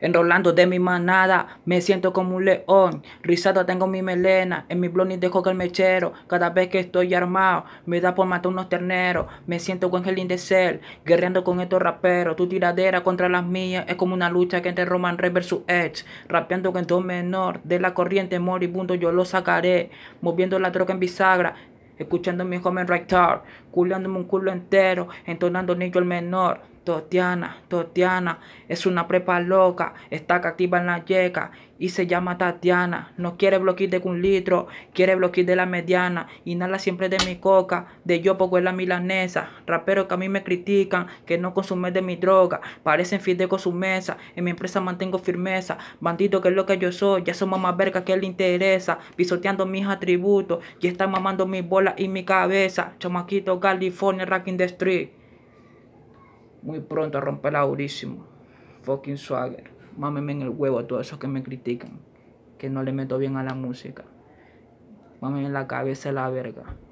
Enrolando de mi manada, me siento como un león. Rizado tengo mi melena, en mi blondie dejo que el mechero. Cada vez que estoy armado, me da por matar unos terneros. Me siento con el indecel, guerreando con estos raperos. Tu tiradera contra las mías es como una lucha que entre Roman Rey versus Edge. Rapeando con todo menor, de la corriente moribundo yo lo sacaré. Moviendo la droga en bisagra, escuchando a mi joven right culeándome un culo entero, entonando niño el menor. Totiana, Totiana, es una prepa loca, está cativa en la yeca y se llama Tatiana. No quiere bloquear de un litro, quiere bloquear de la mediana. Inhala siempre de mi coca, de yo poco la milanesa. Raperos que a mí me critican, que no consume de mi droga. Parecen fideos con su mesa, en mi empresa mantengo firmeza. Bandido que es lo que yo soy, ya somos más verga que le interesa. Pisoteando mis atributos y están mamando mis bolas y mi cabeza. Chamaquito California, racking the street muy pronto a la durísimo. Fucking swagger. Mámeme en el huevo a todos esos que me critican. Que no le meto bien a la música. Mámeme en la cabeza la verga.